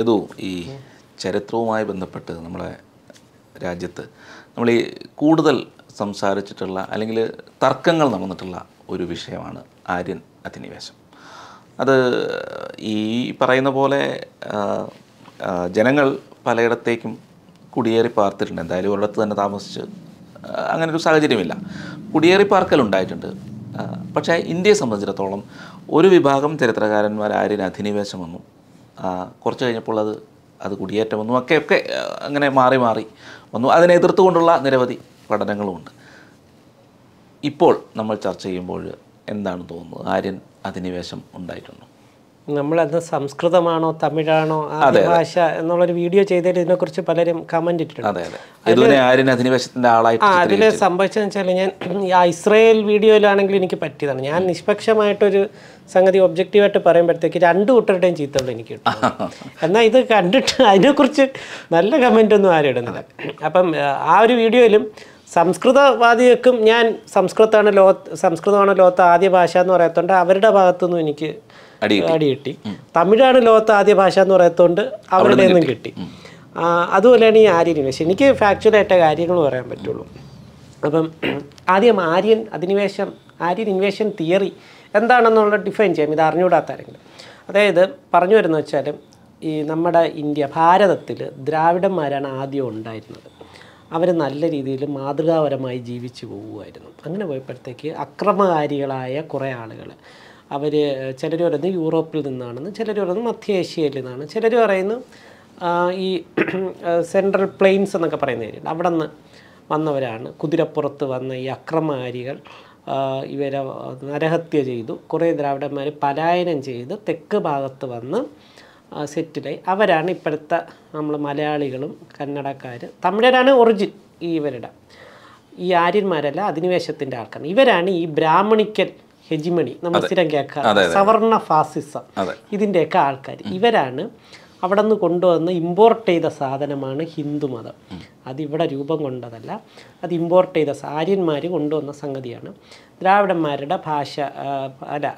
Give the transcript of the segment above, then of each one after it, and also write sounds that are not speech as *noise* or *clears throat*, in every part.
ഏതോ ഈ ചരിത്രവുമായി ബന്ധപ്പെട്ട് നമ്മളെ രാജ്യത്ത് നമ്മൾ ഈ കൂടുതൽ സംസാരിച്ചിട്ടുള്ള അല്ലെങ്കിൽ തർക്കങ്ങൾ നടന്നിട്ടുള്ള ഒരു വിഷയമാണ് ആര്യൻ അധിനിവേശം അത് ഈ പറയുന്ന പോലെ ജനങ്ങൾ പലയിടത്തേക്കും കുടിയേറി പാർത്തിട്ടുണ്ട് എന്തായാലും ഒരിടത്ത് തന്നെ താമസിച്ച് അങ്ങനെ ഒരു സാഹചര്യമില്ല കുടിയേറി പാർക്കൽ ഉണ്ടായിട്ടുണ്ട് പക്ഷേ ഇന്ത്യയെ സംബന്ധിച്ചിടത്തോളം ഒരു വിഭാഗം ചരിത്രകാരന്മാർ ആര്യൻ അധിനിവേശമെന്നും കുറച്ച് കഴിഞ്ഞപ്പോൾ അത് അത് കുടിയേറ്റം വന്നു ഒക്കെ ഒക്കെ അങ്ങനെ മാറി മാറി വന്നു അതിനെ എതിർത്തുകൊണ്ടുള്ള നിരവധി പഠനങ്ങളുമുണ്ട് ഇപ്പോൾ നമ്മൾ ചർച്ച ചെയ്യുമ്പോൾ എന്താണ് തോന്നുന്നത് ആര്യൻ അധിനിവേശം ഉണ്ടായിട്ടുണ്ടോ നമ്മളന്ന് സംസ്കൃതമാണോ തമിഴാണോ ഭാഷ എന്നുള്ളൊരു വീഡിയോ ഇതിനെ കുറിച്ച് പലരും കമന്റ് ഇട്ടിട്ടുണ്ട് അതിനെ സംഭവിച്ചതെന്ന് വെച്ചാൽ ഞാൻ ആ ഇസ്രയേൽ വീഡിയോയിലാണെങ്കിലും എനിക്ക് പറ്റിയതാണ് ഞാൻ നിഷ്പക്ഷമായിട്ടൊരു സംഗതി ഒബ്ജക്റ്റീവായിട്ട് പറയുമ്പോഴത്തേക്ക് രണ്ട് കൂട്ടരുടെയും ചീത്തകൾ എനിക്ക് കിട്ടും *laughs* എന്നാൽ ഇത് കണ്ടിട്ട് അതിനെക്കുറിച്ച് നല്ല കമൻ്റ് ഒന്നും ആരും ഇടുന്നില്ല അപ്പം ആ ഒരു വീഡിയോയിലും സംസ്കൃതവാദികൾക്കും ഞാൻ സംസ്കൃതമാണ് ലോ സംസ്കൃതമാണ് ലോകത്ത് ആദ്യ ഭാഷ എന്ന് പറയാത്തതുകൊണ്ട് അവരുടെ ഭാഗത്തുനിന്നും എനിക്ക് അടി കിട്ടി തമിഴാണ് ലോകത്ത് ആദ്യ ഭാഷ എന്ന് പറയത്തോണ്ട് അവരുടെ നിന്നും കിട്ടി അതുപോലെയാണ് ഈ ആര്യൻ ഇംഗ്ലീഷ് എനിക്ക് ഫാക്ച്വലായിട്ട് കാര്യങ്ങൾ പറയാൻ പറ്റുള്ളൂ അപ്പം ആദ്യം ആര്യൻ അധിനിവേശം ആര്യൻ ഇൻവേഷൻ തിയറി എന്താണെന്നുള്ള ഡിഫൈൻ ചെയ്യാം ഇത് അറിഞ്ഞുകൂടാത്താരെങ്കിലും അതായത് പറഞ്ഞു വരുന്ന വെച്ചാൽ ഈ നമ്മുടെ ഇന്ത്യ ഭാരതത്തിൽ ദ്രാവിഡന്മാരാണ് ആദ്യം ഉണ്ടായിരുന്നത് അവർ നല്ല രീതിയിൽ മാതൃകാപരമായി ജീവിച്ചു പോകുമായിരുന്നു അങ്ങനെ പോയപ്പോഴത്തേക്ക് അക്രമകാരികളായ കുറേ ആളുകൾ അവർ ചിലർ പറയുന്നത് യൂറോപ്പിൽ നിന്നാണെന്ന് ചിലർ പറയുന്നത് ഏഷ്യയിൽ നിന്നാണ് ചിലർ പറയുന്നു ഈ സെൻട്രൽ *clears throat* പ്ലെയിൻസ് എന്നൊക്കെ പറയുന്ന ഏരിയ അവിടെ നിന്ന് വന്നവരാണ് കുതിരപ്പുറത്ത് വന്ന ഈ അക്രമകാരികൾ ഇവരെ നരഹത്യ ചെയ്തു കുറേ ദ്രാവിഡന്മാർ പലായനം ചെയ്ത് തെക്ക് ഭാഗത്ത് വന്ന് സെറ്റിലായി അവരാണ് ഇപ്പോഴത്തെ നമ്മൾ മലയാളികളും കന്നഡക്കാർ തമിഴരാണ് ഒറിജിൻ ഈ ഇവരുടെ ഈ ആര്യന്മാരല്ല അധിനിവേശത്തിൻ്റെ ആൾക്കാർ ഇവരാണ് ഈ ബ്രാഹ്മണിക്കൽ ഹെജിമണി നമ്മൾ സ്ഥിരം കേൾക്കാറ് സവർണ ഫാസിസം ഇതിൻ്റെയൊക്കെ ആൾക്കാർ ഇവരാണ് അവിടെ നിന്ന് കൊണ്ടുവന്ന് ഇമ്പോർട്ട് ചെയ്ത സാധനമാണ് ഹിന്ദുമതം അതിവിടെ രൂപം കൊണ്ടതല്ല അത് ഇമ്പോർട്ട് ചെയ്ത ആര്യന്മാർ കൊണ്ടുവന്ന സംഗതിയാണ് ദ്രാവിഡന്മാരുടെ ഭാഷ അല്ല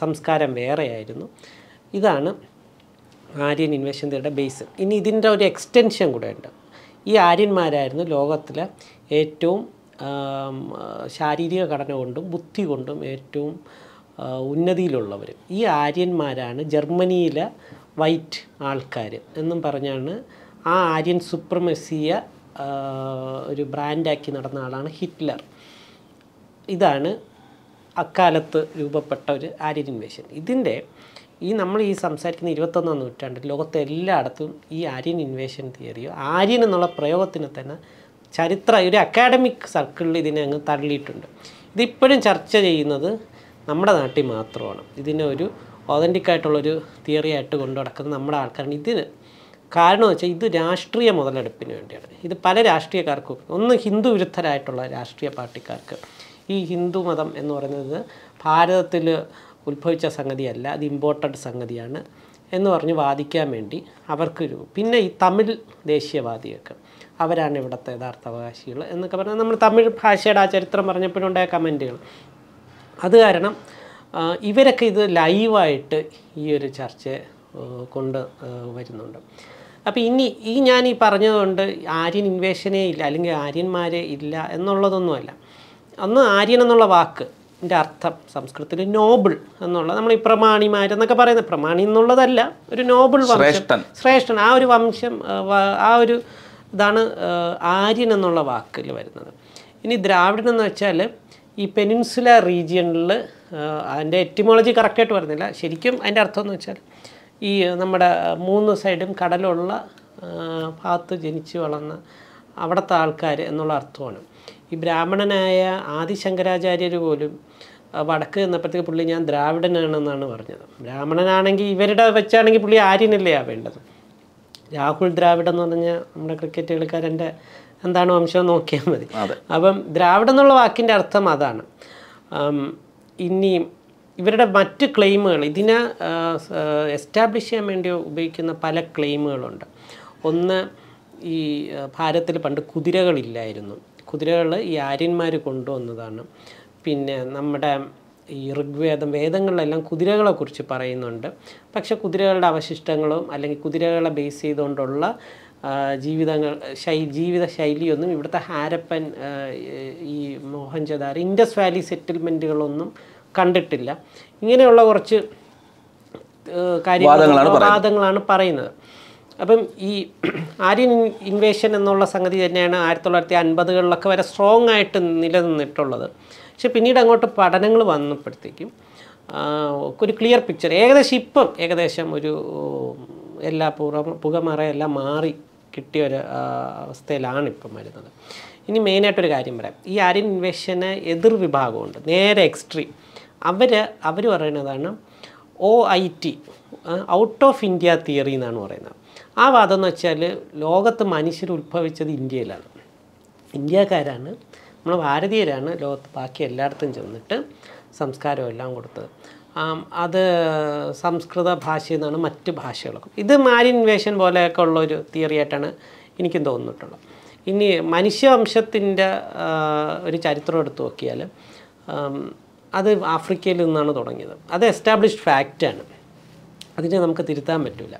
സംസ്കാരം വേറെയായിരുന്നു ഇതാണ് ആര്യൻ ഇൻവേഷൻ ബേസ് ഇനി ഇതിൻ്റെ ഒരു എക്സ്റ്റൻഷൻ കൂടെ ഉണ്ട് ഈ ആര്യന്മാരായിരുന്നു ലോകത്തിലെ ഏറ്റവും ശാരീരിക ഘടന കൊണ്ടും ബുദ്ധി കൊണ്ടും ഏറ്റവും ഉന്നതിയിലുള്ളവർ ഈ ആര്യന്മാരാണ് ജർമ്മനിയിലെ വൈറ്റ് ആൾക്കാർ എന്നും പറഞ്ഞാണ് ആ ആര്യൻ സുപ്രമസിയ ഒരു ബ്രാൻഡാക്കി നടന്ന ആളാണ് ഹിറ്റ്ലർ ഇതാണ് അക്കാലത്ത് രൂപപ്പെട്ട ഒരു ആര്യൻ ഇൻവേഷൻ ഇതിൻ്റെ ഈ നമ്മൾ ഈ സംസാരിക്കുന്ന ഇരുപത്തൊന്നാം നൂറ്റാണ്ടിൽ ലോകത്തെ എല്ലായിടത്തും ഈ ആര്യൻ ഇൻവേഷൻ തിയറിയോ ആര്യൻ എന്നുള്ള പ്രയോഗത്തിന് തന്നെ ചരിത്ര ഒരു അക്കാഡമിക് സർക്കിളിൽ ഇതിനെ അങ്ങ് തള്ളിയിട്ടുണ്ട് ഇതിപ്പോഴും ചർച്ച ചെയ്യുന്നത് നമ്മുടെ നാട്ടിൽ മാത്രമാണ് ഇതിനെ ഒരു ഒതൻറ്റിക് ആയിട്ടുള്ളൊരു തിയറി ആയിട്ട് കൊണ്ടു നടക്കുന്നത് നമ്മുടെ ആൾക്കാരാണ് ഇതിന് കാരണം വെച്ചാൽ ഇത് രാഷ്ട്രീയ മുതലെടുപ്പിന് വേണ്ടിയാണ് ഇത് പല രാഷ്ട്രീയക്കാർക്കും ഒന്ന് ഹിന്ദു വിരുദ്ധരായിട്ടുള്ള രാഷ്ട്രീയ പാർട്ടിക്കാർക്ക് ഈ ഹിന്ദു മതം എന്ന് പറയുന്നത് ഭാരതത്തിൽ ഉത്ഭവിച്ച സംഗതിയല്ല അത് ഇമ്പോർട്ടൻ്റ് സംഗതിയാണ് എന്ന് പറഞ്ഞ് വാദിക്കാൻ വേണ്ടി അവർക്ക് പിന്നെ ഈ തമിഴ് ദേശീയവാദിയൊക്കെ അവരാണ് ഇവിടുത്തെ യഥാർത്ഥ അവകാശികൾ എന്നൊക്കെ പറഞ്ഞാൽ നമ്മൾ തമിഴ് ഭാഷയുടെ ആ ചരിത്രം പറഞ്ഞപ്പോഴുണ്ടായ കമൻറ്റുകൾ അത് കാരണം ഇവരൊക്കെ ഇത് ലൈവായിട്ട് ഈ ഒരു ചർച്ച കൊണ്ട് വരുന്നുണ്ട് അപ്പോൾ ഇനി ഈ ഞാൻ ഈ പറഞ്ഞതുകൊണ്ട് ആര്യൻ ഇൻവേഷനേ ഇല്ല അല്ലെങ്കിൽ ആര്യന്മാരെ ഇല്ല എന്നുള്ളതൊന്നുമല്ല അന്ന് ആര്യൻ എന്നുള്ള വാക്ക് ഇതിൻ്റെ അർത്ഥം സംസ്കൃതത്തിൽ നോബിൾ എന്നുള്ള നമ്മൾ ഈ പ്രമാണിമാർ എന്നൊക്കെ പറയുന്നത് പ്രമാണി എന്നുള്ളതല്ല ഒരു നോബിൾ വംശം ശ്രേഷ്ഠൻ ആ ഒരു വംശം ആ ഒരു ഇതാണ് ആര്യൻ എന്നുള്ള വാക്കിൽ വരുന്നത് ഇനി ദ്രാവിഡൻ എന്ന് വെച്ചാൽ ഈ പെനിൻസുല റീജിയണിൽ അതിൻ്റെ എറ്റിമോളജി കറക്റ്റായിട്ട് വരുന്നില്ല ശരിക്കും അതിൻ്റെ അർത്ഥം എന്ന് വെച്ചാൽ ഈ നമ്മുടെ മൂന്ന് സൈഡും കടലുള്ള ഭാഗത്ത് ജനിച്ചു വളർന്ന അവിടുത്തെ ആൾക്കാർ എന്നുള്ള അർത്ഥമാണ് ഈ ബ്രാഹ്മണനായ ആദിശങ്കരാചാര്യർ പോലും വടക്ക് എന്നപ്പോഴത്തേക്ക് പുള്ളി ഞാൻ ദ്രാവിഡനാണെന്നാണ് പറഞ്ഞത് ബ്രാഹ്മണനാണെങ്കിൽ ഇവരുടെ വെച്ചാണെങ്കിൽ പുള്ളി ആര്യനല്ലേ വേണ്ടത് രാഹുൽ ദ്രാവിഡ് എന്ന് പറഞ്ഞ നമ്മുടെ ക്രിക്കറ്റ് കളിക്കാരൻ്റെ എന്താണ് വംശം നോക്കിയാൽ മതി അപ്പം ദ്രാവിഡ് എന്നുള്ള വാക്കിൻ്റെ അർത്ഥം അതാണ് ഇനിയും ഇവരുടെ മറ്റ് ക്ലെയിമുകൾ ഇതിനെ എസ്റ്റാബ്ലിഷ് ചെയ്യാൻ വേണ്ടി ഉപയോഗിക്കുന്ന പല ക്ലെയിമുകളുണ്ട് ഒന്ന് ഈ ഭാരത്തിൽ പണ്ട് കുതിരകളില്ലായിരുന്നു കുതിരകൾ ഈ ആര്യന്മാർ കൊണ്ടുവന്നതാണ് പിന്നെ നമ്മുടെ ഈ ഋഗ്വേദം വേദങ്ങളിലെല്ലാം കുതിരകളെ കുറിച്ച് പറയുന്നുണ്ട് പക്ഷെ കുതിരകളുടെ അവശിഷ്ടങ്ങളും അല്ലെങ്കിൽ കുതിരകളെ ബേസ് ചെയ്തുകൊണ്ടുള്ള ജീവിതങ്ങൾ ശൈ ജീവിത ശൈലിയൊന്നും ഇവിടുത്തെ ഹാരപ്പൻ ഈ മോഹൻജദാർ ഇൻഡസ് വാലി സെറ്റിൽമെൻറ്റുകളൊന്നും കണ്ടിട്ടില്ല ഇങ്ങനെയുള്ള കുറച്ച് കാര്യങ്ങളാണ് വാദങ്ങളാണ് പറയുന്നത് അപ്പം ഈ ആര്യൻ ഇൻവേഷൻ എന്നുള്ള സംഗതി തന്നെയാണ് ആയിരത്തി തൊള്ളായിരത്തി അൻപതുകളിലൊക്കെ വരെ സ്ട്രോങ് ആയിട്ട് നിലനിന്നിട്ടുള്ളത് പക്ഷെ പിന്നീട് അങ്ങോട്ട് പഠനങ്ങൾ വന്നപ്പോഴത്തേക്കും ഒരു ക്ലിയർ പിക്ചർ ഏകദേശം ഇപ്പം ഏകദേശം ഒരു എല്ലാ പുറ പുകമറയെല്ലാം മാറി കിട്ടിയ ഒരു അവസ്ഥയിലാണ് ഇപ്പം വരുന്നത് ഇനി മെയിനായിട്ടൊരു കാര്യം പറയാം ഈ ആര്യൻ ഇൻവേഷന് എതിർ വിഭാഗമുണ്ട് നേരെ എക്സ്ട്രീം അവർ അവർ പറയുന്നതാണ് O I T out of India theory എന്നാണ് പറയുന്നത് ആ വാദം എന്ന് വെച്ചാൽ ലോകത്ത് മനുഷ്യർ ഉത്ഭവിച്ചത് ഇന്ത്യയിലാണ് ഇന്ത്യക്കാരാണ് നമ്മൾ ഭാരതീയരാണ് ലോകത്ത് ബാക്കി എല്ലായിടത്തും ചെന്നിട്ട് സംസ്കാരം എല്ലാം കൊടുത്തത് അത് സംസ്കൃത ഭാഷയിൽ നിന്നാണ് മറ്റ് ഭാഷകളൊക്കെ ഇത് മാരിൻവേഷൻ പോലെയൊക്കെ ഉള്ളൊരു തിയറി ആയിട്ടാണ് എനിക്കും തോന്നിയിട്ടുള്ളത് ഇനി മനുഷ്യവംശത്തിൻ്റെ ഒരു ചരിത്രം എടുത്തു നോക്കിയാൽ അത് ആഫ്രിക്കയിൽ നിന്നാണ് തുടങ്ങിയത് അത് എസ്റ്റാബ്ലിഷ്ഡ് ഫാക്റ്റാണ് അതിനെ നമുക്ക് തിരുത്താൻ പറ്റില്ല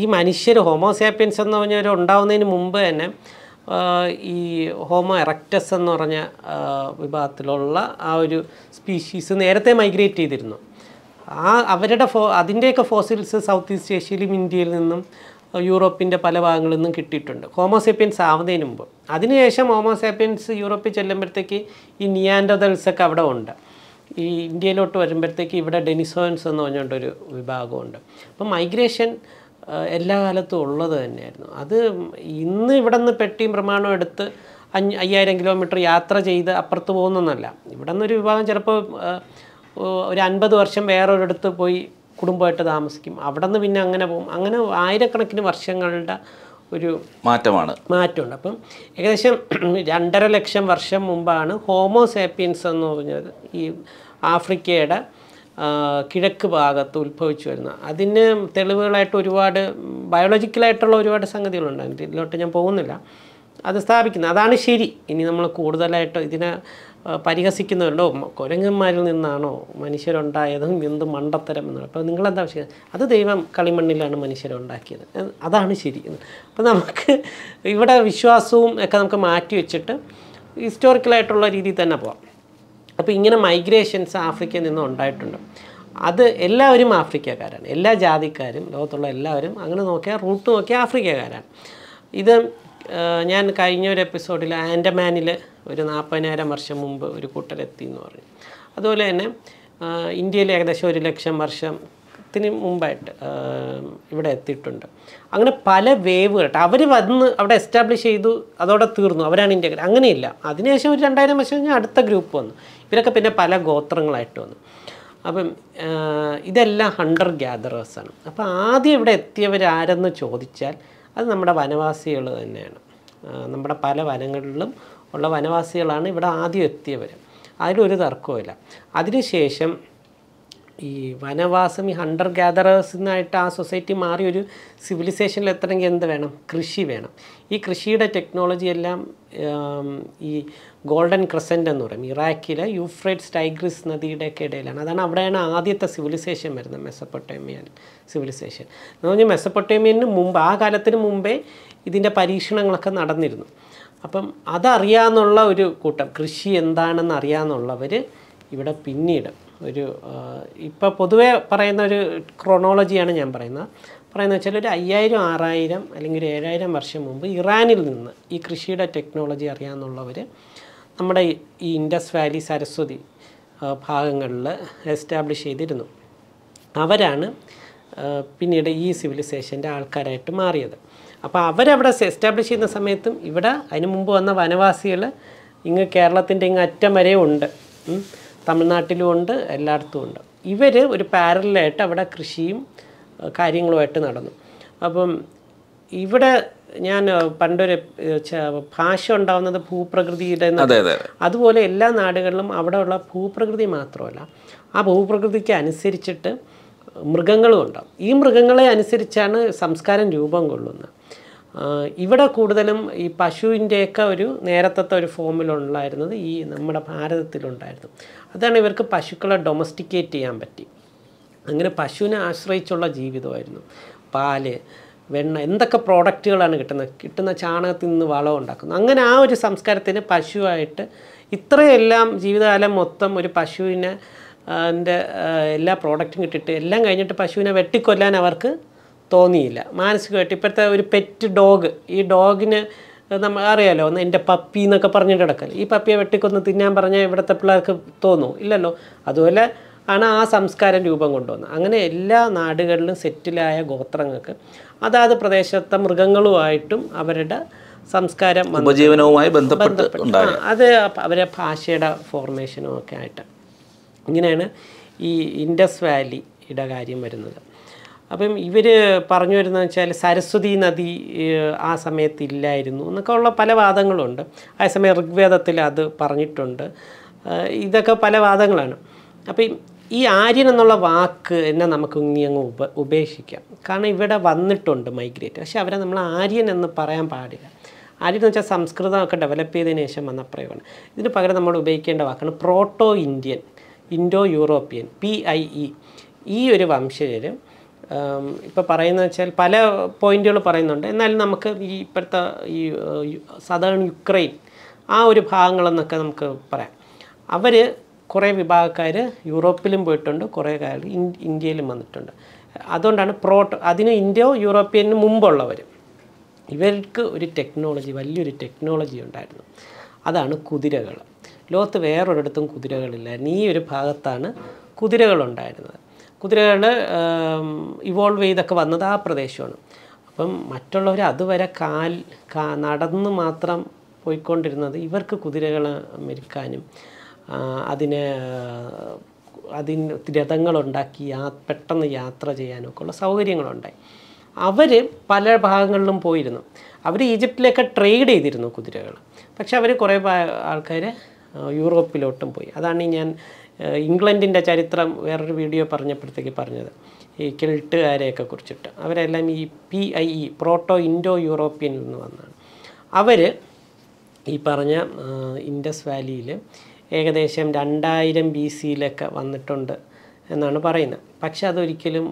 ഈ മനുഷ്യർ ഹോമോസാപ്പിയൻസ് എന്ന് പറഞ്ഞവർ ഉണ്ടാവുന്നതിന് മുമ്പ് തന്നെ ഈ ഹോമോ എറക്റ്റസ് എന്ന് പറഞ്ഞ വിഭാഗത്തിലുള്ള ആ ഒരു സ്പീഷീസ് നേരത്തെ മൈഗ്രേറ്റ് ചെയ്തിരുന്നു ആ അവരുടെ ഫോ അതിൻ്റെയൊക്കെ ഫോസിൽസ് സൗത്ത് ഈസ്റ്റ് ഏഷ്യയിലും ഇന്ത്യയിൽ നിന്നും യൂറോപ്പിൻ്റെ പല ഭാഗങ്ങളിൽ നിന്നും കിട്ടിയിട്ടുണ്ട് ഹോമോസാപ്പിയൻസ് ആവുന്നതിന് മുമ്പ് അതിനുശേഷം ഹോമോസാപ്പിയൻസ് യൂറോപ്പിൽ ചെല്ലുമ്പോഴത്തേക്ക് ഈ ഒക്കെ അവിടെ ഉണ്ട് ഈ ഇന്ത്യയിലോട്ട് വരുമ്പോഴത്തേക്ക് ഇവിടെ ഡെനിസോൻസ് എന്ന് പറഞ്ഞുകൊണ്ടൊരു വിഭാഗമുണ്ട് അപ്പം മൈഗ്രേഷൻ എല്ലാ കാലത്തും ഉള്ളത് തന്നെയായിരുന്നു അത് ഇന്ന് ഇവിടെ നിന്ന് പെട്ടിയും പ്രമാണം എടുത്ത് അഞ്ച് അയ്യായിരം കിലോമീറ്റർ യാത്ര ചെയ്ത് അപ്പുറത്ത് പോകുന്നൊന്നല്ല ഇവിടെ നിന്നൊരു വിഭാഗം ചിലപ്പോൾ ഒരു അൻപത് വർഷം വേറൊരിടത്ത് പോയി കുടുംബമായിട്ട് താമസിക്കും അവിടെ നിന്ന് പിന്നെ അങ്ങനെ പോകും അങ്ങനെ ആയിരക്കണക്കിന് വർഷങ്ങളുടെ ഒരു മാറ്റമാണ് മാറ്റമുണ്ട് അപ്പം ഏകദേശം രണ്ടര ലക്ഷം വർഷം മുമ്പാണ് ഹോമോസാപ്പിയൻസ് എന്ന് പറഞ്ഞത് ഈ ആഫ്രിക്കയുടെ കിഴക്ക് ഭാഗത്ത് ഉത്ഭവിച്ചു വരുന്ന അതിന് തെളിവുകളായിട്ട് ഒരുപാട് ബയോളജിക്കലായിട്ടുള്ള ഒരുപാട് സംഗതികളുണ്ട് ഇതിലോട്ട് ഞാൻ പോകുന്നില്ല അത് സ്ഥാപിക്കുന്നത് അതാണ് ശരി ഇനി നമ്മൾ കൂടുതലായിട്ട് ഇതിനെ പരിഹസിക്കുന്നവരുണ്ടോ കുരങ്ങന്മാരിൽ നിന്നാണോ മനുഷ്യരുണ്ടായതും എന്തും മണ്ടത്തരം എന്നുള്ളത് അപ്പോൾ നിങ്ങളെന്താ പക്ഷേ അത് ദൈവം കളിമണ്ണിലാണ് മനുഷ്യരുണ്ടാക്കിയത് അതാണ് ശരി അപ്പോൾ നമുക്ക് ഇവിടെ വിശ്വാസവും ഒക്കെ നമുക്ക് മാറ്റി വെച്ചിട്ട് ഹിസ്റ്റോറിക്കലായിട്ടുള്ള രീതിയിൽ തന്നെ പോവാം അപ്പോൾ ഇങ്ങനെ മൈഗ്രേഷൻസ് ആഫ്രിക്കയിൽ നിന്നും ഉണ്ടായിട്ടുണ്ട് അത് എല്ലാവരും ആഫ്രിക്കക്കാരാണ് എല്ലാ ജാതിക്കാരും ലോകത്തുള്ള എല്ലാവരും അങ്ങനെ നോക്കിയാൽ റൂട്ട് നോക്കിയാൽ ആഫ്രിക്കക്കാരാണ് ഇത് ഞാൻ കഴിഞ്ഞ ഒരു എപ്പിസോഡിൽ ആൻഡമാനിൽ ഒരു നാൽപ്പതിനായിരം വർഷം മുമ്പ് ഒരു കൂട്ടരെത്തി എന്ന് പറഞ്ഞു അതുപോലെ തന്നെ ഇന്ത്യയിൽ ഏകദേശം ഒരു ലക്ഷം വർഷത്തിന് മുമ്പായിട്ട് ഇവിടെ എത്തിയിട്ടുണ്ട് അങ്ങനെ പല വേവുകൾ അവർ വന്ന് അവിടെ എസ്റ്റാബ്ലിഷ് ചെയ്തു അതോടെ തീർന്നു അവരാണ് ഇന്ത്യക്കാർ അങ്ങനെയില്ല അതിനുശേഷം ഒരു രണ്ടായിരം വർഷം കഴിഞ്ഞാൽ അടുത്ത ഗ്രൂപ്പ് വന്നു ഇവരൊക്കെ പിന്നെ പല ഗോത്രങ്ങളായിട്ട് വന്നു അപ്പം ഇതെല്ലാം ഹണ്ടർ ഗ്യാദറേഴ്സാണ് അപ്പോൾ ആദ്യം ഇവിടെ എത്തിയവരാരെന്ന് ചോദിച്ചാൽ അത് നമ്മുടെ വനവാസികൾ തന്നെയാണ് നമ്മുടെ പല വനങ്ങളിലും ഉള്ള വനവാസികളാണ് ഇവിടെ ആദ്യം എത്തിയവർ അതിലൊരു തർക്കവുമില്ല അതിനുശേഷം ഈ വനവാസം ഈ ഹണ്ടർ ഗ്യാതറേഴ്സ് നിന്നായിട്ട് ആ സൊസൈറ്റി മാറി ഒരു സിവിലൈസേഷനിൽ എത്തണമെങ്കിൽ എന്ത് വേണം കൃഷി വേണം ഈ കൃഷിയുടെ ടെക്നോളജി എല്ലാം ഈ ഗോൾഡൻ ക്രസൻ്റ് എന്ന് പറയും ഇറാഖിലെ യൂഫ്രൈറ്റ്സ് ടൈഗ്രിസ് നദിയുടെയൊക്കെ ഇടയിലാണ് അതാണ് അവിടെയാണ് ആദ്യത്തെ സിവിലൈസേഷൻ വരുന്നത് മെസ്സപ്പൊട്ടേമിയൻ സിവിലൈസേഷൻ എന്ന് പറഞ്ഞാൽ മെസ്സപ്പൊട്ടേമിയന് മുമ്പ് ആ കാലത്തിന് മുമ്പേ ഇതിൻ്റെ പരീക്ഷണങ്ങളൊക്കെ നടന്നിരുന്നു അപ്പം അതറിയാമെന്നുള്ള ഒരു കൂട്ടം കൃഷി എന്താണെന്ന് അറിയാമെന്നുള്ളവർ ഇവിടെ പിന്നീട് ഒരു ഇപ്പം പൊതുവേ പറയുന്ന ഒരു ക്രോണോളജിയാണ് ഞാൻ പറയുന്നത് പറയുന്നത് വെച്ചാൽ ഒരു അയ്യായിരം ആറായിരം അല്ലെങ്കിൽ ഒരു ഏഴായിരം വർഷം മുമ്പ് ഇറാനിൽ നിന്ന് ഈ കൃഷിയുടെ ടെക്നോളജി അറിയാമെന്നുള്ളവർ നമ്മുടെ ഈ ഇൻഡസ് വാലി സരസ്വതി ഭാഗങ്ങളിൽ എസ്റ്റാബ്ലിഷ് ചെയ്തിരുന്നു അവരാണ് പിന്നീട് ഈ സിവിലൈസേഷൻ്റെ ആൾക്കാരായിട്ട് മാറിയത് അപ്പോൾ അവരവിടെ എസ്റ്റാബ്ലിഷ് ചെയ്യുന്ന സമയത്തും ഇവിടെ അതിനു മുമ്പ് വന്ന വനവാസികൾ ഇങ്ങ് കേരളത്തിൻ്റെ ഇങ്ങ് അറ്റം വരെ ഉണ്ട് തമിഴ്നാട്ടിലുമുണ്ട് എല്ലായിടത്തും ഉണ്ട് ഇവർ ഒരു പാരലായിട്ട് അവിടെ കൃഷിയും കാര്യങ്ങളുമായിട്ട് നടന്നു അപ്പം ഇവിടെ ഞാൻ പണ്ടൊരു ഭാഷ ഉണ്ടാവുന്നത് ഭൂപ്രകൃതിയുടെ അതുപോലെ എല്ലാ നാടുകളിലും അവിടെയുള്ള ഭൂപ്രകൃതി മാത്രമല്ല ആ ഭൂപ്രകൃതിക്ക് അനുസരിച്ചിട്ട് മൃഗങ്ങളും ഉണ്ടാവും ഈ മൃഗങ്ങളെ അനുസരിച്ചാണ് സംസ്കാരം രൂപം കൊള്ളുന്നത് ഇവിടെ കൂടുതലും ഈ പശുവിൻ്റെയൊക്കെ ഒരു നേരത്തെ ഒരു ഫോമിലുണ്ടായിരുന്നത് ഈ നമ്മുടെ ഭാരതത്തിലുണ്ടായിരുന്നു അതാണ് ഇവർക്ക് പശുക്കളെ ഡൊമസ്റ്റിക്കേറ്റ് ചെയ്യാൻ പറ്റി അങ്ങനെ പശുവിനെ ആശ്രയിച്ചുള്ള ജീവിതമായിരുന്നു പാല് വെണ്ണ എന്തൊക്കെ പ്രോഡക്റ്റുകളാണ് കിട്ടുന്നത് കിട്ടുന്ന ചാണകത്തിൽ നിന്ന് വളം ഉണ്ടാക്കുന്നു അങ്ങനെ ആ ഒരു സംസ്കാരത്തിന് പശുവായിട്ട് ഇത്രയെല്ലാം ജീവിതകാലം മൊത്തം ഒരു പശുവിനെ എൻ്റെ എല്ലാ പ്രോഡക്റ്റും കിട്ടിയിട്ട് എല്ലാം കഴിഞ്ഞിട്ട് പശുവിനെ വെട്ടിക്കൊല്ലാൻ അവർക്ക് തോന്നിയില്ല മാനസികമായിട്ട് ഇപ്പോഴത്തെ ഒരു പെറ്റ് ഡോഗ് ഈ ഡോഗിന് നമ്മൾ അറിയാലോ ഒന്ന് എൻ്റെ പപ്പി എന്നൊക്കെ പറഞ്ഞിട്ട് കിടക്കല് ഈ പപ്പിയെ വെട്ടിക്കൊന്ന് തിന്നാൻ പറഞ്ഞാൽ ഇവിടുത്തെ പിള്ളേർക്ക് തോന്നും ഇല്ലല്ലോ അതുപോലെ ആണ് ആ സംസ്കാരം രൂപം കൊണ്ടുവന്നത് അങ്ങനെ എല്ലാ നാടുകളിലും സെറ്റിലായ ഗോത്രങ്ങൾക്ക് അതാത് പ്രദേശത്തെ മൃഗങ്ങളുമായിട്ടും അവരുടെ സംസ്കാരം ഉപജീവനവുമായി ബന്ധപ്പെട്ട് അത് അവരെ ഭാഷയുടെ ഫോർമേഷനും ഒക്കെ ആയിട്ട് ഇങ്ങനെയാണ് ഈ ഇൻഡസ് വാലിയുടെ കാര്യം വരുന്നത് അപ്പം ഇവർ പറഞ്ഞു വരുന്നത് വെച്ചാൽ സരസ്വതി നദി ആ സമയത്ത് ഇല്ലായിരുന്നു എന്നൊക്കെ ഉള്ള പല വാദങ്ങളുണ്ട് ആ സമയം ഋഗ്വേദത്തിൽ അത് പറഞ്ഞിട്ടുണ്ട് ഇതൊക്കെ പല വാദങ്ങളാണ് അപ്പം ഈ ആര്യൻ എന്നുള്ള വാക്ക് എന്നെ നമുക്ക് ഇനി അങ്ങ് ഉപ ഉപേക്ഷിക്കാം കാരണം ഇവിടെ വന്നിട്ടുണ്ട് മൈഗ്രേറ്റ് പക്ഷേ അവരെ നമ്മൾ ആര്യൻ എന്ന് പറയാൻ പാടില്ല ആര്യൻ എന്ന് വെച്ചാൽ സംസ്കൃതമൊക്കെ ഡെവലപ്പ് ചെയ്തതിന് ശേഷം വന്ന പ്രയോഗമാണ് ഇതിന് പകരം നമ്മൾ ഉപയോഗിക്കേണ്ട വാക്കാണ് proto Indian Indo European P I E ഈ ഒരു വംശജരും ഇപ്പോൾ പറയുന്ന വെച്ചാൽ പല പോയിന്റുകൾ പറയുന്നുണ്ട് എന്നാലും നമുക്ക് ഈ ഇപ്പോഴത്തെ ഈ സദേൺ യുക്രൈൻ ആ ഒരു ഭാഗങ്ങളെന്നൊക്കെ നമുക്ക് പറയാം അവർ കുറേ വിഭാഗക്കാർ യൂറോപ്പിലും പോയിട്ടുണ്ട് കുറേ കാര്യം ഇന്ത്യയിലും വന്നിട്ടുണ്ട് അതുകൊണ്ടാണ് പ്രോട്ട് അതിന് ഇന്ത്യ യൂറോപ്യനും മുമ്പുള്ളവർ ഇവർക്ക് ഒരു ടെക്നോളജി വലിയൊരു ടെക്നോളജി ഉണ്ടായിരുന്നു അതാണ് കുതിരകൾ ലോകത്ത് വേറൊരിടത്തും കുതിരകളില്ലായിരുന്നു ഈ ഒരു ഭാഗത്താണ് കുതിരകളുണ്ടായിരുന്നത് കുതിരകൾ ഇവോൾവ് ചെയ്തൊക്കെ വന്നത് ആ പ്രദേശമാണ് അപ്പം മറ്റുള്ളവർ അതുവരെ കാൽ കാ നടന്ന് മാത്രം പോയിക്കൊണ്ടിരുന്നത് ഇവർക്ക് കുതിരകൾ മെരുക്കാനും അതിന് അതിന് രഥങ്ങളുണ്ടാക്കി യാ പെട്ടെന്ന് യാത്ര ചെയ്യാനൊക്കെ ഉള്ള സൗകര്യങ്ങളുണ്ടായി അവർ പല ഭാഗങ്ങളിലും പോയിരുന്നു അവർ ഈജിപ്തിലൊക്കെ ട്രേഡ് ചെയ്തിരുന്നു കുതിരകൾ പക്ഷെ അവർ കുറേ ആൾക്കാർ യൂറോപ്പിലോട്ടും പോയി അതാണ് ഞാൻ ഇംഗ്ലണ്ടിൻ്റെ ചരിത്രം വേറൊരു വീഡിയോ പറഞ്ഞപ്പോഴത്തേക്ക് പറഞ്ഞത് ഈ കെൾട്ടുകാരെയൊക്കെ കുറിച്ചിട്ട് അവരെല്ലാം ഈ P I E proto Indo European എന്ന് വന്നാണ് അവർ ഈ പറഞ്ഞ ഇൻഡസ് വാലിയിൽ ഏകദേശം രണ്ടായിരം ബി സിയിലൊക്കെ വന്നിട്ടുണ്ട് എന്നാണ് പറയുന്നത് പക്ഷെ അതൊരിക്കലും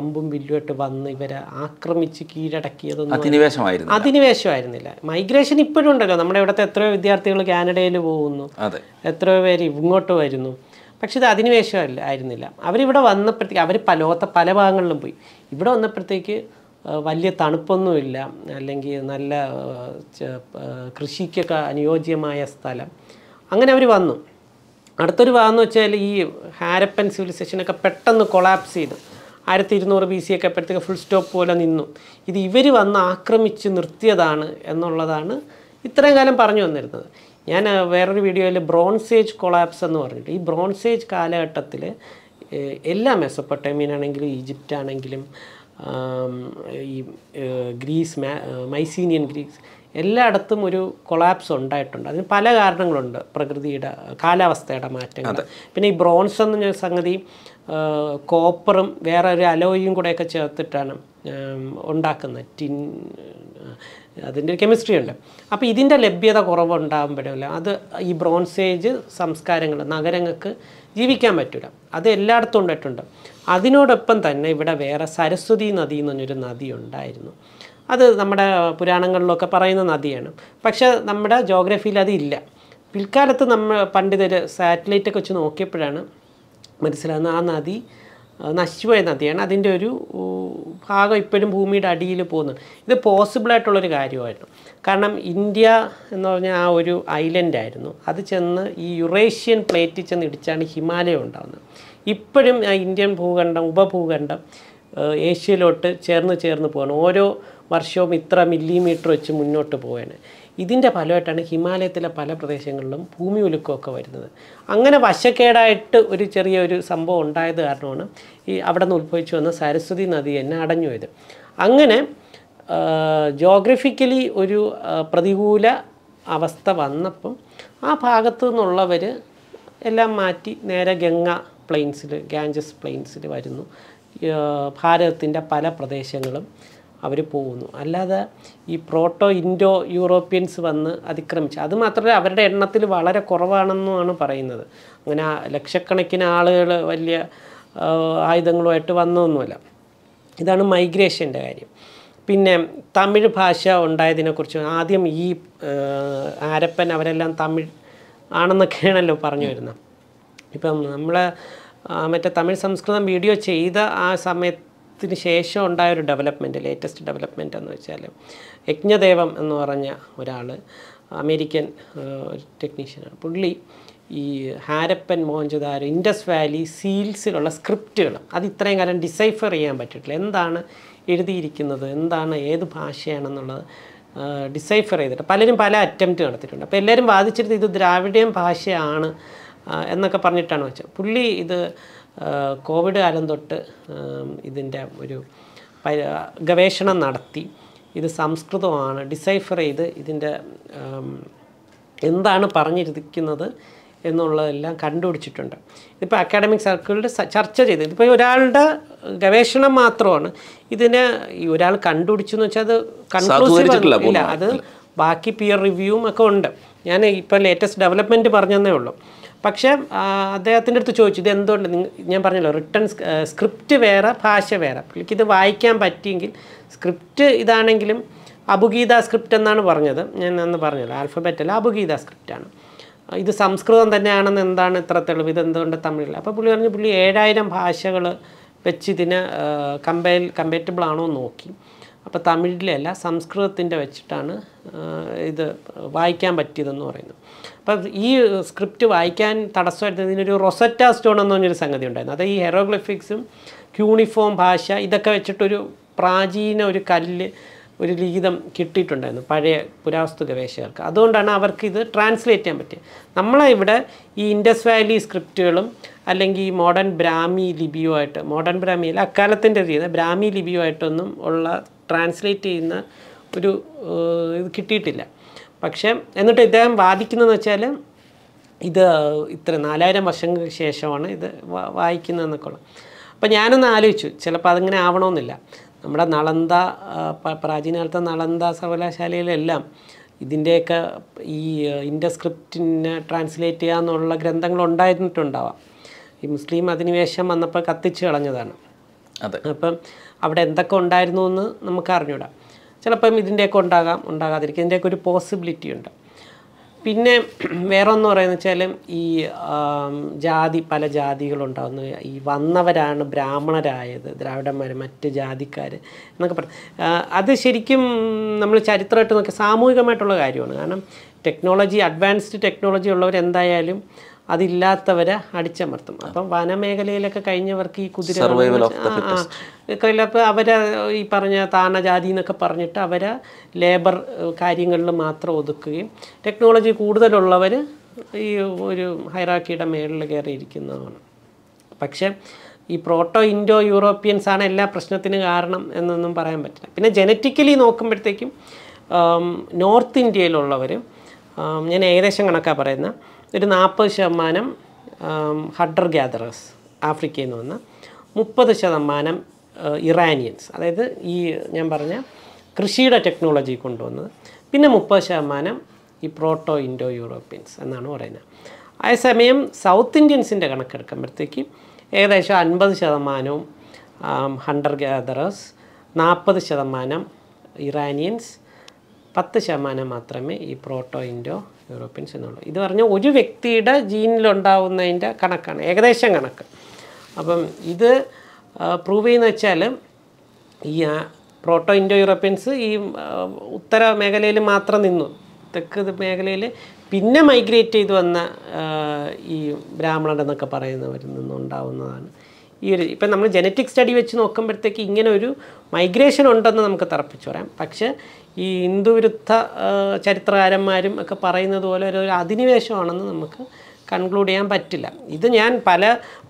അമ്പും വില്ലുമായിട്ട് വന്ന് ഇവരെ ആക്രമിച്ച് കീഴടക്കിയതൊന്നും അധിനിവേശമായിരുന്നു അധിനിവേശമായിരുന്നില്ല മൈഗ്രേഷൻ ഇപ്പോഴും ഉണ്ടല്ലോ നമ്മുടെ ഇവിടുത്തെ എത്രയോ വിദ്യാർത്ഥികൾ കാനഡയിൽ പോകുന്നു എത്രയോ പേര് ഇങ്ങോട്ട് വരുന്നു പക്ഷെ ഇത് അധിനിവേശമല്ല ആയിരുന്നില്ല അവരിവിടെ വന്നപ്പോഴത്തേക്ക് അവർ പലോത്ത പല ഭാഗങ്ങളിലും പോയി ഇവിടെ വന്നപ്പോഴത്തേക്ക് വലിയ തണുപ്പൊന്നുമില്ല അല്ലെങ്കിൽ നല്ല കൃഷിക്കൊക്കെ അനുയോജ്യമായ സ്ഥലം അങ്ങനെ അവർ വന്നു അടുത്തൊരു ഭാഗം വെച്ചാൽ ഈ ഹാരപ്പൻ സിവിലൈസേഷനൊക്കെ പെട്ടെന്ന് കൊളാപ്സ് ചെയ്തു ആയിരത്തി ഇരുന്നൂറ് ബി സി ഒക്കെ അപ്പോഴത്തേക്ക് ഫുൾ സ്റ്റോപ്പ് പോലെ നിന്നു ഇത് ഇവർ വന്ന് ആക്രമിച്ച് നിർത്തിയതാണ് എന്നുള്ളതാണ് ഇത്രയും കാലം പറഞ്ഞു വന്നിരുന്നത് ഞാൻ വേറൊരു വീഡിയോയിൽ ബ്രോൺസേജ് ഏജ് കൊളാപ്സ് എന്ന് പറഞ്ഞിട്ട് ഈ ബ്രോൺസേജ് ഏജ് കാലഘട്ടത്തിൽ എല്ലാ ആണെങ്കിലും ഈജിപ്റ്റ് ആണെങ്കിലും ഈ ഗ്രീസ് മൈസീനിയൻ ഗ്രീസ് എല്ലായിടത്തും ഒരു കൊളാപ്സ് ഉണ്ടായിട്ടുണ്ട് അതിന് പല കാരണങ്ങളുണ്ട് പ്രകൃതിയുടെ കാലാവസ്ഥയുടെ മാറ്റങ്ങൾ പിന്നെ ഈ ബ്രോൺസ് എന്ന സംഗതി കോപ്പറും വേറെ ഒരു അലോയും കൂടെയൊക്കെ ചേർത്തിട്ടാണ് ഉണ്ടാക്കുന്ന ടിൻ അതിൻ്റെ ഒരു കെമിസ്ട്രി ഉണ്ട് അപ്പോൾ ഇതിൻ്റെ ലഭ്യത കുറവുണ്ടാകുമ്പോഴല്ല അത് ഈ ബ്രോൺസേജ് ഏജ് സംസ്കാരങ്ങൾ നഗരങ്ങൾക്ക് ജീവിക്കാൻ പറ്റില്ല അത് എല്ലായിടത്തും ഉണ്ടായിട്ടുണ്ട് അതിനോടൊപ്പം തന്നെ ഇവിടെ വേറെ സരസ്വതി നദി എന്ന് പറഞ്ഞൊരു നദി ഉണ്ടായിരുന്നു അത് നമ്മുടെ പുരാണങ്ങളിലൊക്കെ പറയുന്ന നദിയാണ് പക്ഷേ നമ്മുടെ ജോഗ്രഫിയിൽ അതില്ല പിൽക്കാലത്ത് നമ്മൾ പണ്ടിതൊരു സാറ്റലൈറ്റൊക്കെ വെച്ച് നോക്കിയപ്പോഴാണ് മനസ്സിലാകുന്നത് ആ നദി നശിച്ചുപോയ നദിയാണ് അതിൻ്റെ ഒരു ഭാഗം ഇപ്പോഴും ഭൂമിയുടെ അടിയിൽ പോകുന്നുണ്ട് ഇത് പോസിബിളായിട്ടുള്ളൊരു കാര്യമായിരുന്നു കാരണം ഇന്ത്യ എന്ന് പറഞ്ഞാൽ ആ ഒരു ഐലൻഡായിരുന്നു അത് ചെന്ന് ഈ യുറേഷ്യൻ പ്ലേറ്റിൽ ചെന്ന് ഇടിച്ചാണ് ഹിമാലയം ഉണ്ടാകുന്നത് ഇപ്പോഴും ഇന്ത്യൻ ഭൂഖണ്ഡം ഉപഭൂഖണ്ഡം ഏഷ്യയിലോട്ട് ചേർന്ന് ചേർന്ന് പോവാണ് ഓരോ വർഷവും ഇത്ര മില്ലിമീറ്റർ വെച്ച് മുന്നോട്ട് പോവുകയാണ് ഇതിൻ്റെ ഫലമായിട്ടാണ് ഹിമാലയത്തിലെ പല പ്രദേശങ്ങളിലും ഭൂമി ഉലുക്കമൊക്കെ വരുന്നത് അങ്ങനെ വശക്കേടായിട്ട് ഒരു ചെറിയൊരു സംഭവം ഉണ്ടായത് കാരണമാണ് ഈ അവിടെ നിന്ന് ഉത്ഭവിച്ചു വന്ന സരസ്വതി നദി എന്നെ അടഞ്ഞു പോയത് അങ്ങനെ ജോഗ്രഫിക്കലി ഒരു പ്രതികൂല അവസ്ഥ വന്നപ്പം ആ ഭാഗത്ത് നിന്നുള്ളവർ എല്ലാം മാറ്റി നേരെ ഗംഗ പ്ലെയിൻസിൽ ഗാഞ്ചസ് പ്ലെയിൻസിൽ വരുന്നു ഭാരതത്തിൻ്റെ പല പ്രദേശങ്ങളും അവർ പോകുന്നു അല്ലാതെ ഈ പ്രോട്ടോ ഇൻഡോ യൂറോപ്യൻസ് വന്ന് അതിക്രമിച്ചു അത് മാത്രമല്ല അവരുടെ എണ്ണത്തിൽ വളരെ കുറവാണെന്നുമാണ് പറയുന്നത് അങ്ങനെ ലക്ഷക്കണക്കിന് ആളുകൾ വലിയ ആയുധങ്ങളുമായിട്ട് വന്നൊന്നുമല്ല ഇതാണ് മൈഗ്രേഷൻ്റെ കാര്യം പിന്നെ തമിഴ് ഭാഷ ഉണ്ടായതിനെക്കുറിച്ച് ആദ്യം ഈ ആരപ്പൻ അവരെല്ലാം തമിഴ് ആണെന്നൊക്കെയാണല്ലോ പറഞ്ഞു വരുന്നത് ഇപ്പം നമ്മൾ മറ്റേ തമിഴ് സംസ്കൃതം വീഡിയോ ചെയ്ത ആ സമയത്ത് ത്തിന് ശേഷം ഉണ്ടായ ഒരു ഡെവലപ്മെൻറ്റ് ലേറ്റസ്റ്റ് ഡെവലപ്മെൻറ്റ് എന്ന് വെച്ചാൽ യജ്ഞദേവം എന്ന് പറഞ്ഞ ഒരാൾ അമേരിക്കൻ ടെക്നീഷ്യനാണ് പുള്ളി ഈ ഹാരപ്പൻ മോഹൻജദാരോ ഇൻഡസ് വാലി സീൽസിലുള്ള സ്ക്രിപ്റ്റുകൾ അത് ഇത്രയും കാലം ഡിസൈഫർ ചെയ്യാൻ പറ്റിയിട്ടില്ല എന്താണ് എഴുതിയിരിക്കുന്നത് എന്താണ് ഏത് ഭാഷയാണെന്നുള്ളത് ഡിസൈഫർ ചെയ്തിട്ട് പലരും പല അറ്റംപ്റ്റ് നടത്തിയിട്ടുണ്ട് അപ്പോൾ എല്ലാവരും വാദിച്ചിരുന്നത് ഇത് ദ്രാവിഡിയൻ ഭാഷയാണ് എന്നൊക്കെ പറഞ്ഞിട്ടാണ് വെച്ചത് പുള്ളി ഇത് കോവിഡ് കാലം തൊട്ട് ഇതിൻ്റെ ഒരു ഗവേഷണം നടത്തി ഇത് സംസ്കൃതമാണ് ഡിസൈഫർ ചെയ്ത് ഇതിൻ്റെ എന്താണ് പറഞ്ഞിരിക്കുന്നത് എന്നുള്ളതെല്ലാം കണ്ടുപിടിച്ചിട്ടുണ്ട് ഇതിപ്പോൾ അക്കാഡമിക് സർക്കിളിൽ ചർച്ച ചെയ്ത് ഇതിപ്പോൾ ഒരാളുടെ ഗവേഷണം മാത്രമാണ് ഇതിന് ഒരാൾ കണ്ടുപിടിച്ചു എന്ന് വെച്ചാൽ അത് കൺക്ലൂസീവ് ഇല്ല അത് ബാക്കി പിയർ റിവ്യൂവും ഒക്കെ ഉണ്ട് ഞാൻ ഇപ്പോൾ ലേറ്റസ്റ്റ് ഡെവലപ്മെൻറ്റ് പറഞ്ഞതേ ഉള്ളൂ പക്ഷേ അദ്ദേഹത്തിൻ്റെ അടുത്ത് ചോദിച്ചു ഇത് എന്തുകൊണ്ട് ഞാൻ പറഞ്ഞല്ലോ റിട്ടേൺ സ്ക്രിപ്റ്റ് വേറെ ഭാഷ വേറെ പുള്ളിക്ക് ഇത് വായിക്കാൻ പറ്റിയെങ്കിൽ സ്ക്രിപ്റ്റ് ഇതാണെങ്കിലും അബുഗീത സ്ക്രിപ്റ്റ് എന്നാണ് പറഞ്ഞത് ഞാൻ അന്ന് പറഞ്ഞല്ലോ ആൽഫബറ്റല്ല അബുഗീത സ്ക്രിപ്റ്റാണ് ഇത് സംസ്കൃതം തന്നെയാണെന്ന് എന്താണ് ഇത്ര തെളിവ് ഇതെന്തുകൊണ്ട് തമിഴിൽ അപ്പോൾ പുള്ളി പറഞ്ഞു പുള്ളി ഏഴായിരം ഭാഷകൾ വെച്ച് ഇതിന് കമ്പയൽ കമ്പാറ്റബിൾ ആണോ നോക്കി അപ്പോൾ തമിഴിലല്ല സംസ്കൃതത്തിൻ്റെ വെച്ചിട്ടാണ് ഇത് വായിക്കാൻ പറ്റിയതെന്ന് പറയുന്നത് അപ്പം ഈ സ്ക്രിപ്റ്റ് വായിക്കാൻ ഇതിനൊരു റൊസറ്റ സ്റ്റോൺ എന്ന് പറഞ്ഞൊരു സംഗതി ഉണ്ടായിരുന്നു അത് ഈ ഹെറോഗ്ലിഫിക്സും ക്യൂണിഫോം ഭാഷ ഇതൊക്കെ വെച്ചിട്ടൊരു പ്രാചീന ഒരു കല്ല് ഒരു ലിഖിതം കിട്ടിയിട്ടുണ്ടായിരുന്നു പഴയ പുരാവസ്തു ഗവേഷകർക്ക് അതുകൊണ്ടാണ് അവർക്ക് ഇത് ട്രാൻസ്ലേറ്റ് ചെയ്യാൻ പറ്റിയത് നമ്മളെ ഇവിടെ ഈ ഇൻഡസ് വാലി സ്ക്രിപ്റ്റുകളും അല്ലെങ്കിൽ ഈ മോഡേൺ ബ്രാഹ്മി ലിപിയുമായിട്ട് മോഡേൺ അല്ല അക്കാലത്തിൻ്റെ രീതി ബ്രാഹ്മി ലിപിയുമായിട്ടൊന്നും ഉള്ള ട്രാൻസ്ലേറ്റ് ചെയ്യുന്ന ഒരു ഇത് കിട്ടിയിട്ടില്ല പക്ഷേ എന്നിട്ട് ഇദ്ദേഹം വാദിക്കുന്നതെന്ന് വെച്ചാൽ ഇത് ഇത്ര നാലായിരം വർഷങ്ങൾക്ക് ശേഷമാണ് ഇത് വായിക്കുന്നതെന്നൊക്കെ ഉള്ളത് അപ്പം ഞാനൊന്ന് ആലോചിച്ചു ചിലപ്പോൾ അതിങ്ങനെ ആവണമെന്നില്ല നമ്മുടെ നളന്ത പ്രാചീനകാലത്തെ നളന്ത സർവകലാശാലയിലെല്ലാം ഇതിൻ്റെയൊക്കെ ഈ ഇൻഡസ്ക്രിപ്റ്റിനെ ട്രാൻസ്ലേറ്റ് ചെയ്യുക എന്നുള്ള ഗ്രന്ഥങ്ങൾ ഉണ്ടായിരുന്നിട്ടുണ്ടാവാം ഈ മുസ്ലിം അധിനിവേശം വന്നപ്പോൾ കത്തിച്ച് കളഞ്ഞതാണ് അതെ അപ്പം അവിടെ എന്തൊക്കെ ഉണ്ടായിരുന്നു എന്ന് നമുക്ക് അറിഞ്ഞൂടാം ചിലപ്പം ഇതിൻ്റെയൊക്കെ ഉണ്ടാകാം ഉണ്ടാകാതിരിക്കും ഇതിൻ്റെയൊക്കെ ഒരു പോസിബിലിറ്റി ഉണ്ട് പിന്നെ വേറൊന്ന് പറയുന്ന വെച്ചാൽ ഈ ജാതി പല ജാതികളുണ്ടാകുന്നു ഈ വന്നവരാണ് ബ്രാഹ്മണരായത് ദ്രാവിഡന്മാർ മറ്റ് ജാതിക്കാർ എന്നൊക്കെ പറഞ്ഞു അത് ശരിക്കും നമ്മൾ ചരിത്രമായിട്ട് നോക്കിയാൽ സാമൂഹികമായിട്ടുള്ള കാര്യമാണ് കാരണം ടെക്നോളജി അഡ്വാൻസ്ഡ് ടെക്നോളജി ഉള്ളവർ എന്തായാലും അതില്ലാത്തവരെ അടിച്ചമർത്തും അപ്പം വനമേഖലയിലൊക്കെ കഴിഞ്ഞവർക്ക് ഈ കുതിര ചിലപ്പോൾ അവരെ ഈ പറഞ്ഞ താണജാതി എന്നൊക്കെ പറഞ്ഞിട്ട് അവരെ ലേബർ കാര്യങ്ങളിൽ മാത്രം ഒതുക്കുകയും ടെക്നോളജി കൂടുതലുള്ളവർ ഈ ഒരു ഹൈറാക്കിയുടെ മേളിൽ കയറിയിരിക്കുന്നതാണ് പക്ഷേ ഈ പ്രോട്ടോ ഇൻഡോ യൂറോപ്യൻസ് ആണ് എല്ലാ പ്രശ്നത്തിനും കാരണം എന്നൊന്നും പറയാൻ പറ്റില്ല പിന്നെ ജനറ്റിക്കലി നോക്കുമ്പോഴത്തേക്കും നോർത്ത് ഇന്ത്യയിലുള്ളവർ ഞാൻ ഏകദേശം കണക്കാണ് പറയുന്നത് ഒരു നാൽപ്പത് ശതമാനം ഹഡർ ഗ്യാദറേഴ്സ് ആഫ്രിക്കയിൽ നിന്ന് വന്ന മുപ്പത് ശതമാനം ഇറാനിയൻസ് അതായത് ഈ ഞാൻ പറഞ്ഞ കൃഷിയുടെ ടെക്നോളജി കൊണ്ടുവന്നത് പിന്നെ മുപ്പത് ശതമാനം ഈ പ്രോട്ടോ ഇൻഡോ യൂറോപ്യൻസ് എന്നാണ് പറയുന്നത് അതേസമയം സൗത്ത് ഇന്ത്യൻസിൻ്റെ കണക്കെടുക്കുമ്പോഴത്തേക്ക് ഏകദേശം അൻപത് ശതമാനവും ഹണ്ടർ ഗ്യാദറേഴ്സ് നാൽപ്പത് ശതമാനം ഇറാനിയൻസ് പത്ത് ശതമാനം മാത്രമേ ഈ പ്രോട്ടോ ഇൻഡോ യൂറോപ്യൻസ് എന്നുള്ളത് ഇത് പറഞ്ഞാൽ ഒരു വ്യക്തിയുടെ ജീനിലുണ്ടാവുന്നതിൻ്റെ കണക്കാണ് ഏകദേശം കണക്ക് അപ്പം ഇത് പ്രൂവ് ചെയ്യുന്ന വെച്ചാൽ ഈ പ്രോട്ടോ ഇൻഡോ യൂറോപ്യൻസ് ഈ ഉത്തര മേഖലയിൽ മാത്രം നിന്നു തെക്ക് മേഖലയിൽ പിന്നെ മൈഗ്രേറ്റ് ചെയ്ത് വന്ന ഈ ബ്രാഹ്മണർ എന്നൊക്കെ പറയുന്നവരിൽ നിന്നുണ്ടാവുന്നതാണ് ഈ ഒരു ഇപ്പം നമ്മൾ ജനറ്റിക് സ്റ്റഡി വെച്ച് നോക്കുമ്പോഴത്തേക്ക് ഇങ്ങനെ ഒരു മൈഗ്രേഷൻ ഉണ്ടെന്ന് നമുക്ക് തറപ്പിച്ച് പറയാം പക്ഷേ ഈ ഹിന്ദുവിരുദ്ധ ചരിത്രകാരന്മാരും ഒക്കെ പറയുന്നത് പോലെ ഒരു അധിനിവേശമാണെന്ന് നമുക്ക് കൺക്ലൂഡ് ചെയ്യാൻ പറ്റില്ല ഇത് ഞാൻ പല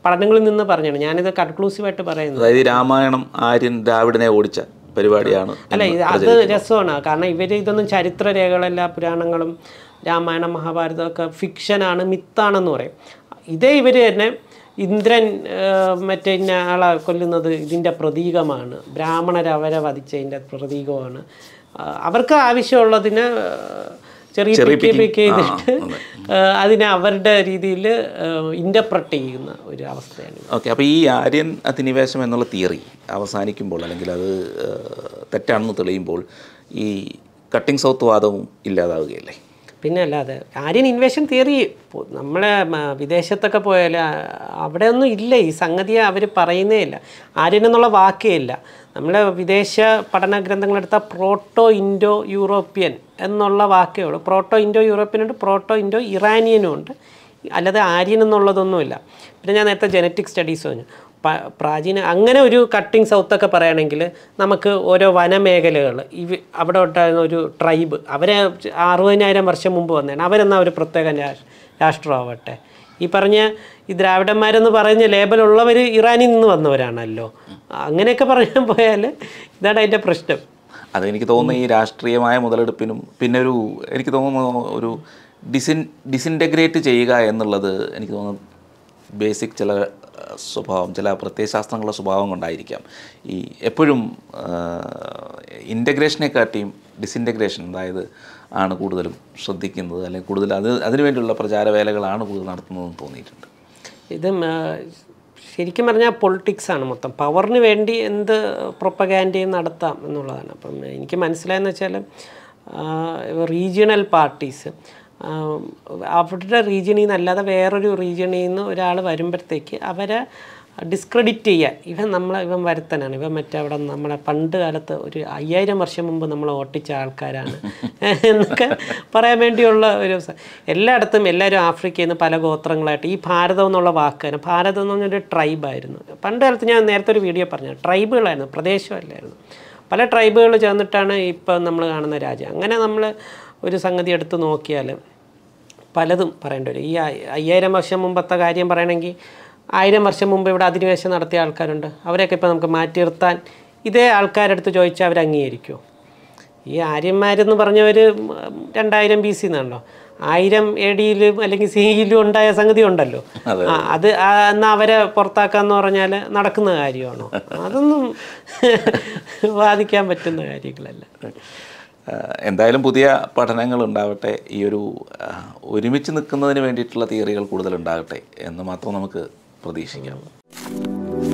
പഠനങ്ങളിൽ നിന്ന് പറഞ്ഞാണ് ഞാനിത് കൺക്ലൂസീവായിട്ട് പറയുന്നത് അതായത് രാമായണം ആര്യൻ ദ്രാവിഡനെ ഓടിച്ച പരിപാടിയാണ് അല്ല ഇത് അത് രസമാണ് കാരണം ഇവർ ഇതൊന്നും ചരിത്രരേഖകളല്ല പുരാണങ്ങളും രാമായണം മഹാഭാരതമൊക്കെ ഫിക്ഷനാണ് മിത്താണെന്ന് പറയും ഇതേ ഇവർ തന്നെ ഇന്ദ്രൻ മറ്റേ ആളെ കൊല്ലുന്നത് ഇതിൻ്റെ പ്രതീകമാണ് ബ്രാഹ്മണർ അവരെ വധിച്ചതിൻ്റെ പ്രതീകമാണ് അവർക്ക് ആവശ്യമുള്ളതിന് ചെറിയ പിക്ക് പിക്ക് ചെയ്തിട്ട് അതിനെ അവരുടെ രീതിയിൽ ഇൻ്റർപ്രറ്റ് ചെയ്യുന്ന ഒരു അവസ്ഥയാണ് ഓക്കെ അപ്പോൾ ഈ ആര്യൻ അധിനിവേശം എന്നുള്ള തിയറി അവസാനിക്കുമ്പോൾ അല്ലെങ്കിൽ അത് തെറ്റാണെന്ന് തെളിയുമ്പോൾ ഈ കട്ടിംഗ് സൗത്ത് വാദവും ഇല്ലാതാവുകയല്ലേ പിന്നെ അല്ലാതെ ആര്യൻ ഇൻവേഷൻ തിയറി നമ്മളെ വിദേശത്തൊക്കെ പോയാൽ അവിടെ ഒന്നും ഇല്ല ഈ സംഗതിയെ അവർ പറയുന്നേ ഇല്ല ആര്യൻ എന്നുള്ള വാക്കേ ഇല്ല നമ്മളെ വിദേശ പഠന ഗ്രന്ഥങ്ങളെടുത്ത പ്രോട്ടോ ഇൻഡോ യൂറോപ്യൻ എന്നുള്ള വാക്കേ ഉള്ളൂ പ്രോട്ടോ ഇൻഡോ യൂറോപ്യൻ ഉണ്ട് പ്രോട്ടോ ഇൻഡോ ഇറാനിയനും ഉണ്ട് അല്ലാതെ ആര്യൻ എന്നുള്ളതൊന്നുമില്ല പിന്നെ ഞാൻ നേരത്തെ ജനറ്റിക് സ്റ്റഡീസ് പറഞ്ഞു പ്രാചീന അങ്ങനെ ഒരു കട്ടിങ് സൗത്ത് ഒക്കെ പറയുകയാണെങ്കിൽ നമുക്ക് ഓരോ വനമേഖലകൾ ഇവ അവിടെ ഉണ്ടായിരുന്ന ഒരു ട്രൈബ് അവരെ അറുപതിനായിരം വർഷം മുമ്പ് വന്നതാണ് അവരെന്നാ ഒരു പ്രത്യേക രാഷ്ട്രമാവട്ടെ ഈ പറഞ്ഞ ഈ ദ്രാവിഡന്മാരെന്ന് പറഞ്ഞ ലേബലുള്ളവർ ഇറാനിൽ നിന്ന് വന്നവരാണല്ലോ അങ്ങനെയൊക്കെ പറയാൻ പോയാൽ ഇതാണ് അതിൻ്റെ പ്രശ്നം അത് എനിക്ക് തോന്നുന്നു ഈ രാഷ്ട്രീയമായ മുതലെടുപ്പിനും പിന്നെ ഒരു എനിക്ക് തോന്നുന്നു ഒരു ഡിസിൻ ഡിസിൻറ്റഗ്രേറ്റ് ചെയ്യുക എന്നുള്ളത് എനിക്ക് തോന്നുന്നു ബേസിക് ചില സ്വഭാവം ചില പ്രത്യയശാസ്ത്രങ്ങളുടെ സ്വഭാവം കൊണ്ടായിരിക്കാം ഈ എപ്പോഴും ഇൻ്റഗ്രേഷനെക്കാട്ടിയും ഡിസിൻറ്റഗ്രേഷൻ അതായത് ആണ് കൂടുതലും ശ്രദ്ധിക്കുന്നത് അല്ലെങ്കിൽ കൂടുതൽ അത് അതിനുവേണ്ടിയുള്ള പ്രചാരവേലകളാണ് കൂടുതൽ നടത്തുന്നതെന്ന് തോന്നിയിട്ടുണ്ട് ഇത് ശരിക്കും പറഞ്ഞാൽ പൊളിറ്റിക്സ് ആണ് മൊത്തം പവറിന് വേണ്ടി എന്ത് പ്രൊപ്പഗാൻഡയും നടത്താം എന്നുള്ളതാണ് അപ്പം എനിക്ക് മനസ്സിലായെന്ന് വെച്ചാൽ റീജിയണൽ പാർട്ടീസ് അവരുടെ റീജിയണിൽ നിന്ന് അല്ലാതെ വേറൊരു റീജിയണിൽ നിന്ന് ഒരാൾ വരുമ്പോഴത്തേക്ക് അവരെ ഡിസ്ക്രെഡിറ്റ് ചെയ്യാൻ ഇവൻ നമ്മളെ ഇവൻ വരുത്തനാണ് ഇവൻ അവിടെ നമ്മളെ പണ്ട് കാലത്ത് ഒരു അയ്യായിരം വർഷം മുമ്പ് നമ്മളെ ഓട്ടിച്ച ആൾക്കാരാണ് *laughs* എന്നൊക്കെ പറയാൻ വേണ്ടിയുള്ള ഒരു എല്ലായിടത്തും എല്ലാവരും ആഫ്രിക്കയിൽ നിന്ന് പല ഗോത്രങ്ങളായിട്ട് ഈ ഭാരതം എന്നുള്ള വാക്കാണ് ഭാരതം എന്ന് പറഞ്ഞൊരു ട്രൈബായിരുന്നു പണ്ട് കാലത്ത് ഞാൻ നേരത്തെ ഒരു വീഡിയോ പറഞ്ഞു ട്രൈബുകളായിരുന്നു പ്രദേശമല്ലായിരുന്നു പല ട്രൈബുകൾ ചേർന്നിട്ടാണ് ഇപ്പം നമ്മൾ കാണുന്ന രാജ്യം അങ്ങനെ നമ്മൾ ഒരു സംഗതി എടുത്ത് നോക്കിയാൽ പലതും പറയേണ്ടി വരും ഈ അയ്യായിരം വർഷം മുമ്പത്തെ കാര്യം പറയണമെങ്കിൽ ആയിരം വർഷം മുമ്പ് ഇവിടെ അധിനിവേശം നടത്തിയ ആൾക്കാരുണ്ട് അവരെയൊക്കെ ഇപ്പോൾ നമുക്ക് മാറ്റി നിർത്താൻ ഇതേ ആൾക്കാരെടുത്ത് ചോദിച്ചാൽ അവർ അംഗീകരിക്കുമോ ഈ ആര്യന്മാരെന്ന് പറഞ്ഞവർ രണ്ടായിരം ബി സി എന്നാണല്ലോ ആയിരം എ ഡിയിലും അല്ലെങ്കിൽ സിയിലും ഉണ്ടായ സംഗതി ഉണ്ടല്ലോ അത് എന്നാൽ അവരെ പുറത്താക്കാന്ന് പറഞ്ഞാൽ നടക്കുന്ന കാര്യമാണോ അതൊന്നും വാദിക്കാൻ *laughs* പറ്റുന്ന കാര്യങ്ങളല്ല എന്തായാലും പുതിയ പഠനങ്ങൾ ഉണ്ടാവട്ടെ ഈ ഒരു ഒരുമിച്ച് നിൽക്കുന്നതിന് വേണ്ടിയിട്ടുള്ള തിയറികൾ കൂടുതൽ ഉണ്ടാകട്ടെ എന്ന് മാത്രം നമുക്ക് പ്രതീക്ഷിക്കാം